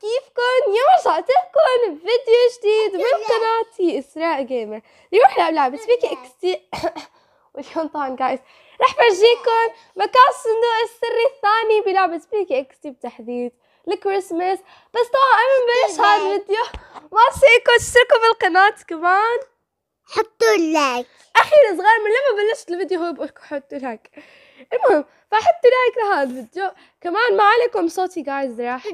كيفكن؟ اليوم رجعتلكن بفيديو جديد من قناتي اسراء جيمر، اليوم رح نلعب لعبة سبيكي اكستي واليوم طبعا جايز رح فرجيكن مكان الصندوق السري الثاني بلعبة سبيكي اكستي بتحديد الكريسماس بس طبعا قبل ما نبلش هذا الفيديو ما تنسوا تشتركوا بالقناة كمان حطوا اللايك اخي الصغار من لما بلشت الفيديو هو بقول لكم حطوا لايك المهم فحطوا لايك لهذا الفيديو كمان ما عليكم صوتي جايز راح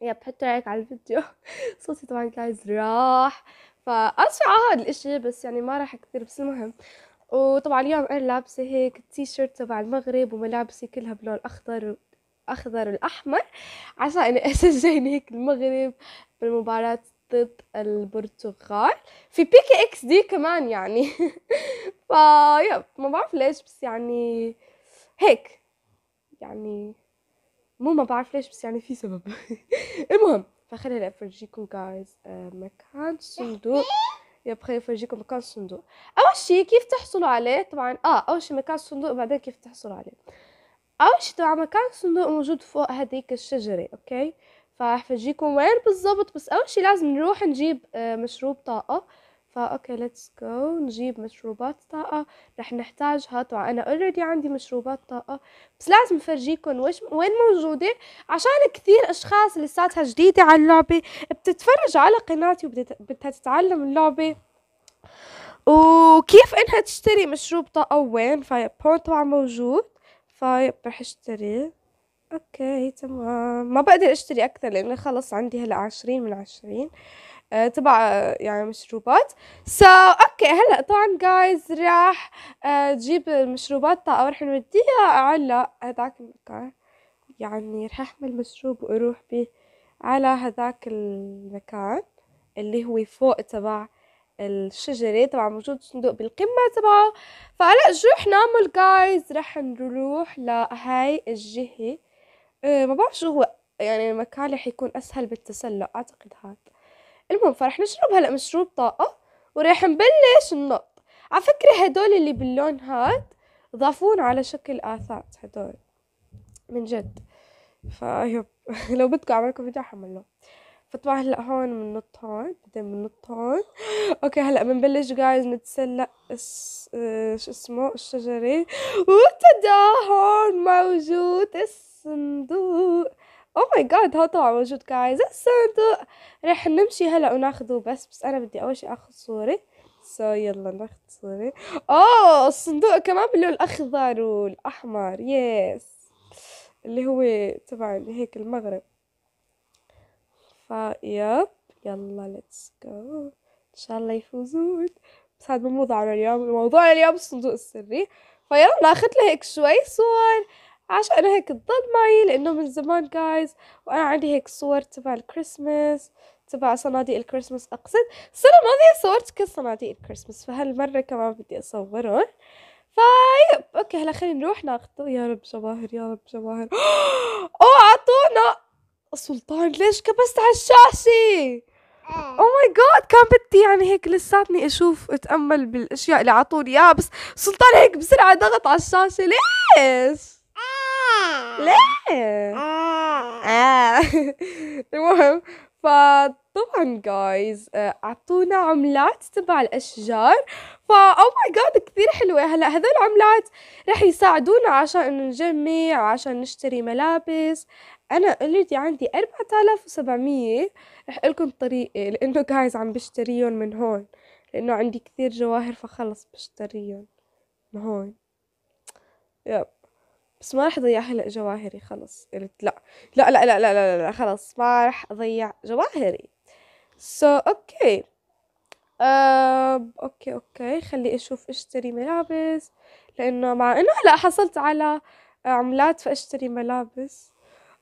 يب حطوا لايك على الفيديو صوتي طبعا جايز راح فأسفة على هذا الاشي بس يعني ما راح كثير بس المهم وطبعا اليوم انا لابسه هيك تي شيرت تبع المغرب وملابسي كلها بلون اخضر اخضر الاحمر عسى اني اسجل هيك المغرب بالمباراه ضد البرتغال في بيكي اكس دي كمان يعني يب ما بعرف ليش بس يعني هيك يعني مو ما بعرف ليش بس يعني في سبب المهم فخليني افرجيكم جايز آه، مكان الصندوق يا خليني افرجيكم مكان الصندوق اول شيء كيف تحصلوا عليه طبعا اه اول شيء مكان الصندوق بعدين كيف تحصلوا عليه اول شيء طبعا مكان الصندوق موجود فوق هذيك الشجره اوكي فهفرجيكم وين بالظبط بس اول شي لازم نروح نجيب آه، مشروب طاقة فا اوكي ليتس جو نجيب مشروبات طاقة رح نحتاجها طبعا انا اوريدي عندي مشروبات طاقة بس لازم افرجيكم وش وين موجودة عشان كثير اشخاص لساتها جديدة على اللعبة بتتفرج على قناتي وبدها تتعلم اللعبة وكيف انها تشتري مشروب طاقة وين فا هون طبعا موجود فا رح اشتريه اوكي تمام ما بقدر اشتري اكثر لانه خلص عندي هلا عشرين من عشرين آه، تبع آه، يعني مشروبات سو so, اوكي هلا طبعا جايز راح آه، تجيب المشروبات تاع ورح نوديها على هذاك المكان يعني رح احمل مشروب واروح به على هذاك المكان اللي هو فوق تبع الشجرة طبعا موجود صندوق بالقمة تبعه فهلا رح نعمل جايز رح نروح لهاي الجهة إيه، ما بعرف شو هو يعني المكان اللي حيكون أسهل بالتسلق أعتقد هاد المهم فرح نشرب هلأ مشروب طاقة وراح نبلش ننط على فكرة هدول اللي باللون هاد ضافون على شكل آثات هدول من جد فيب لو بدكم أعملكم فيديو حملوه فطبعا هلا هون بننط هون بعدين بننط هون اوكي هلا بنبلش جايز نتسلق اس... شو اسمه الشجره وتدا هون موجود اس الصندوق او oh ماي جاد هو طلع موجود جايز الصندوق رح نمشي هلا وناخذه بس بس انا بدي اول شي اخذ صورة سو يلا ناخذ صورة اوه oh، الصندوق كمان باللون الاخضر والاحمر يس اللي هو طبعا هيك المغرب فا يب يلا ليتس جو ان شاء الله يفوزون بس هذا مو موضوعنا اليوم موضوعنا اليوم الصندوق السري فيلا ناخذ له هيك شوي صور عشان هيك تضل معي لانه من زمان جايز وانا عندي هيك صور تبع الكريسماس تبع صناديق الكريسماس اقصد السنه الماضيه صورت كل صناديق الكريسماس فهالمره كمان بدي اصورهم فاي اوكي هلا خلينا نروح ناخذ يا رب جواهر يا رب جواهر او عطونا سلطان ليش كبست على الشاشه او ماي جاد كان بدي يعني هيك لساتني اشوف اتامل بالاشياء اللي عطوني اياها بس سلطان هيك بسرعه ضغط على الشاشه ليش ليه؟ آه. المهم فطبعا جايز آه، اعطونا عملات تبع الاشجار فا او ماي جاد كثير حلوه هلا هذول العملات رح يساعدونا عشان انه نجمع عشان نشتري ملابس انا اوريدي عندي 4700 رح لكم طريقي لانه جايز عم بشتريهم من هون لانه عندي كثير جواهر فخلص بشتريهم من هون يب بس ما راح اضيع هلا جواهري خلص قلت لا لا لا لا لا لا, لا, لا خلص ما راح اضيع جواهري سو so, اوكي okay. أه اوكي اوكي خلي اشوف اشتري ملابس لانه مع انه هلا حصلت على عملات فاشتري ملابس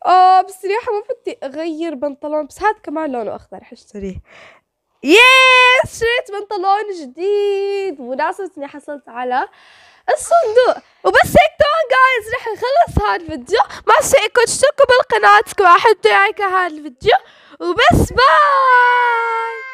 اه بس ريحة ما بدي اغير بنطلون بس هاد كمان لونه اخضر حاشتريه اشتريه يس شريت بنطلون جديد بمناسبة اني حصلت على الصندوق وبس هيك تون جايز هذا الفيديو ما سيكون اشتركوا بالقناة واحد تاعي هذا الفيديو وبس باي